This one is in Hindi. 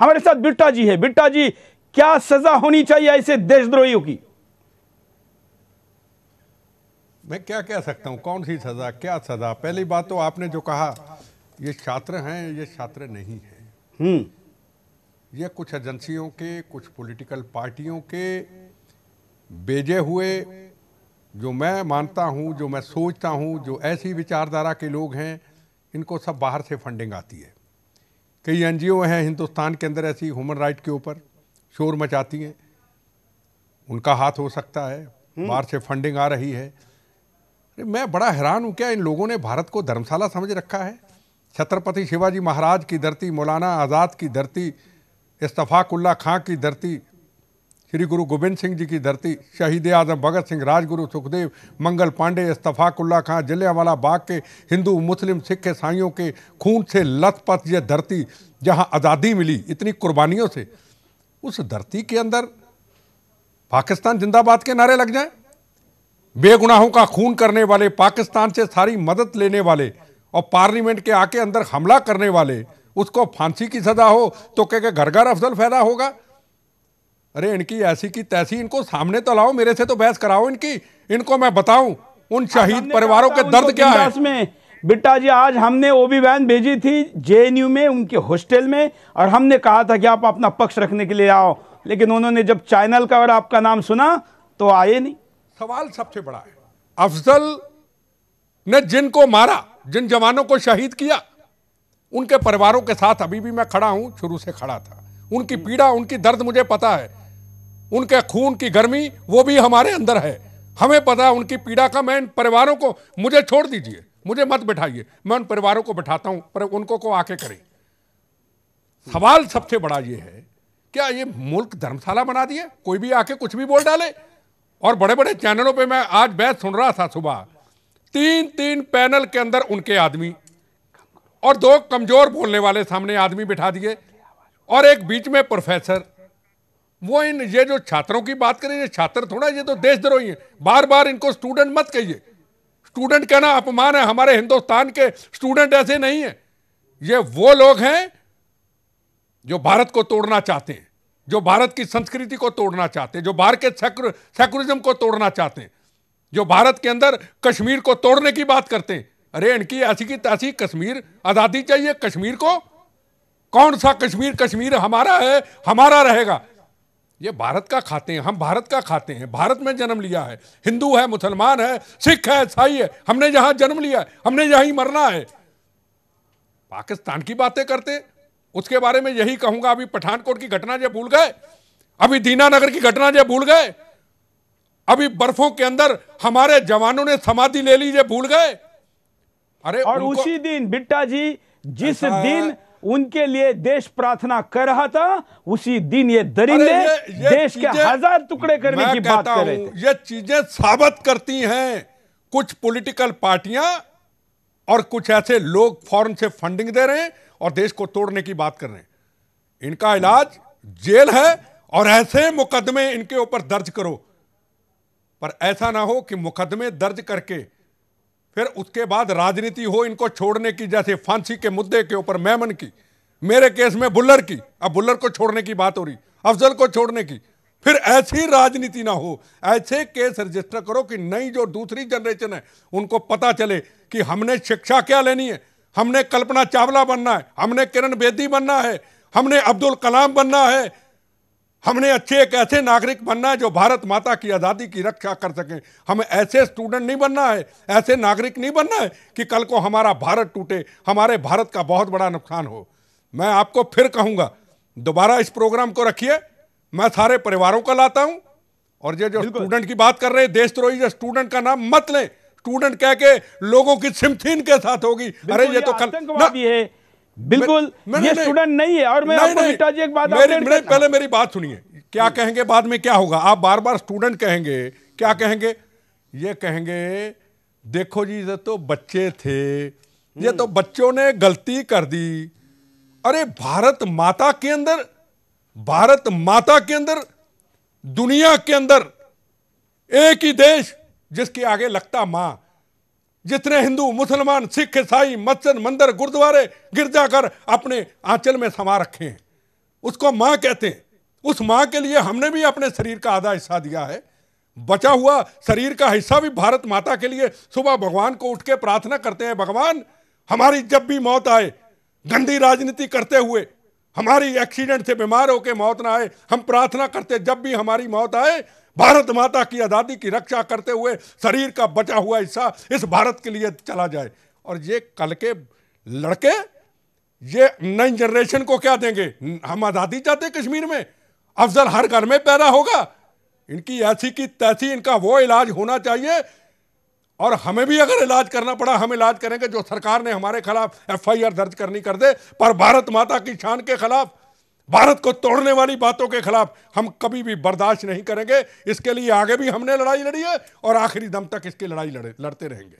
हमारे साथ बिट्टा जी है बिट्टा जी क्या सजा होनी चाहिए ऐसे देशद्रोहियों की मैं क्या कह सकता हूँ कौन सी सजा क्या सजा पहली बात तो आपने जो कहा ये छात्र हैं ये छात्र नहीं है हम्म। ये कुछ एजेंसियों के कुछ पॉलिटिकल पार्टियों के बेजे हुए जो मैं मानता हूँ जो मैं सोचता हूँ जो ऐसी विचारधारा के लोग हैं इनको सब बाहर से फंडिंग आती है कई एन हैं हिंदुस्तान के अंदर ऐसी ह्यूमन राइट के ऊपर शोर मचाती हैं उनका हाथ हो सकता है हम्म। बाहर से फंडिंग आ रही है मैं बड़ा हैरान हूँ क्या इन लोगों ने भारत को धर्मशाला समझ रखा है छत्रपति शिवाजी महाराज की धरती मौलाना आज़ाद की धरती इस्तफाकुल्ला खां की धरती श्री गुरु गोबिंद सिंह जी की धरती शहीद आजम भगत सिंह राजगुरु सुखदेव मंगल पांडे इस्तफाकुल्ला खां जलियावाला बाग के हिंदू मुस्लिम सिख ईसाइयों के खून से लथपथ यह धरती जहां आज़ादी मिली इतनी कुर्बानियों से उस धरती के अंदर पाकिस्तान जिंदाबाद के नारे लग जाए बेगुनाहों का खून करने वाले पाकिस्तान से सारी मदद लेने वाले और पार्लियामेंट के आके अंदर हमला करने वाले उसको फांसी की सजा हो तो कह के घर घर अफजल फैदा होगा अरे इनकी ऐसी की तैसी इनको सामने तो लाओ मेरे से तो बहस कराओ इनकी इनको मैं बताऊं उन शहीद परिवारों के दर्द क्या है में बिट्टा जी आज हमने बी वैन भेजी थी जे में उनके हॉस्टल में और हमने कहा था कि आप अपना पक्ष रखने के लिए आओ लेकिन उन्होंने जब चैनल का और आपका नाम सुना तो आए नहीं सवाल सबसे बड़ा है अफजल ने जिनको मारा जिन जवानों को शहीद किया उनके परिवारों के साथ अभी भी मैं खड़ा हूं शुरू से खड़ा था उनकी पीड़ा उनकी दर्द मुझे पता है उनके खून की गर्मी वो भी हमारे अंदर है हमें पता है उनकी पीड़ा का मैं इन परिवारों को मुझे छोड़ दीजिए मुझे मत बैठाइए मैं उन परिवारों को बैठाता हूँ पर उनको को आके करें सवाल सबसे बड़ा ये है क्या ये मुल्क धर्मशाला बना दिए कोई भी आके कुछ भी बोल डाले और बड़े बड़े चैनलों पे मैं आज बहस सुन रहा था सुबह तीन तीन पैनल के अंदर उनके आदमी और दो कमजोर बोलने वाले सामने आदमी बिठा दिए और एक बीच में प्रोफेसर वो इन ये जो छात्रों की बात करें ये छात्र थोड़ा ये तो देशद्रोही हैं बार बार इनको स्टूडेंट मत कहिए स्टूडेंट कहना अपमान है हमारे हिंदुस्तान के स्टूडेंट ऐसे नहीं हैं ये वो लोग हैं जो भारत को तोड़ना चाहते हैं जो भारत की संस्कृति को तोड़ना चाहते हैं जो भारत के सेकुर सेकुलरिज्म को तोड़ना चाहते हैं जो भारत के अंदर कश्मीर को तोड़ने की बात करते हैं अरे इनकी ऐसी की तैसी कश्मीर आज़ादी चाहिए कश्मीर को कौन सा कश्मीर कश्मीर हमारा है हमारा रहेगा ये भारत का खाते हैं हम भारत का खाते हैं भारत में जन्म लिया है हिंदू है मुसलमान है सिख है ईसाई है हमने यहां जन्म लिया है हमने यहीं मरना है पाकिस्तान की बातें करते उसके बारे में यही कहूंगा अभी पठानकोट की घटना जब भूल गए अभी दीनानगर की घटना जब भूल गए अभी बर्फों के अंदर हमारे जवानों ने समाधि ले ली जब भूल गए अरे और उसी दिन बिट्टा जी जिस दिन उनके लिए देश प्रार्थना कर रहा था उसी दिन ये दरिंदे देश के हजार टुकड़े करने की बात कर रहे थे ये चीजें साबित करती हैं कुछ पॉलिटिकल पार्टियां और कुछ ऐसे लोग फॉरन से फंडिंग दे रहे हैं और देश को तोड़ने की बात कर रहे हैं इनका इलाज जेल है और ऐसे मुकदमे इनके ऊपर दर्ज करो पर ऐसा ना हो कि मुकदमे दर्ज करके फिर उसके बाद राजनीति हो इनको छोड़ने की जैसे फांसी के मुद्दे के ऊपर मैमन की मेरे केस में बुल्लर की अब बुल्लर को छोड़ने की बात हो रही अफजल को छोड़ने की फिर ऐसी राजनीति ना हो ऐसे केस रजिस्टर करो कि नई जो दूसरी जनरेशन है उनको पता चले कि हमने शिक्षा क्या लेनी है हमने कल्पना चावला बनना है हमने किरण बेदी बनना है हमने अब्दुल कलाम बनना है हमने अच्छे एक ऐसे नागरिक बनना है जो भारत माता की आज़ादी की रक्षा कर सकें हमें ऐसे स्टूडेंट नहीं बनना है ऐसे नागरिक नहीं बनना है कि कल को हमारा भारत टूटे हमारे भारत का बहुत बड़ा नुकसान हो मैं आपको फिर कहूँगा दोबारा इस प्रोग्राम को रखिए मैं सारे परिवारों का लाता हूँ और ये जो स्टूडेंट की बात कर रहे हैं देशद्रोही जो स्टूडेंट का नाम मत लें स्टूडेंट कह के लोगों की सिमथीन के साथ होगी अरे ये तो कल बिल्कुल ये स्टूडेंट नहीं है और मैं आपको मिटा जी एक बात मेरे, मेरे, पहले मेरी बात सुनिए क्या कहेंगे बाद में क्या होगा आप बार बार स्टूडेंट कहेंगे क्या कहेंगे ये कहेंगे देखो जी ये तो बच्चे थे ये तो बच्चों ने गलती कर दी अरे भारत माता के अंदर भारत माता के अंदर दुनिया के अंदर एक ही देश जिसके आगे लगता मां जितने हिंदू मुसलमान सिख ईसाई मस्जिद मंदिर गुरुद्वारे गिरजाघर अपने आंचल में समा रखे हैं उसको माँ कहते हैं उस माँ के लिए हमने भी अपने शरीर का आधा हिस्सा दिया है बचा हुआ शरीर का हिस्सा भी भारत माता के लिए सुबह भगवान को उठ के प्रार्थना करते हैं भगवान हमारी जब भी मौत आए गंदी राजनीति करते हुए हमारी एक्सीडेंट से बीमार होकर मौत ना आए हम प्रार्थना करते जब भी हमारी मौत आए भारत माता की आज़ादी की रक्षा करते हुए शरीर का बचा हुआ हिस्सा इस भारत के लिए चला जाए और ये कल के लड़के ये नई जनरेशन को क्या देंगे हम आज़ादी चाहते कश्मीर में अफजल हर घर में पैदा होगा इनकी ऐसी की तैसी इनका वो इलाज होना चाहिए और हमें भी अगर इलाज करना पड़ा हम इलाज करेंगे जो सरकार ने हमारे खिलाफ एफआईआर दर्ज करनी कर दे पर भारत माता की शान के खिलाफ भारत को तोड़ने वाली बातों के खिलाफ हम कभी भी बर्दाश्त नहीं करेंगे इसके लिए आगे भी हमने लड़ाई लड़ी है और आखिरी दम तक इसकी लड़ाई लड़े लड़ते रहेंगे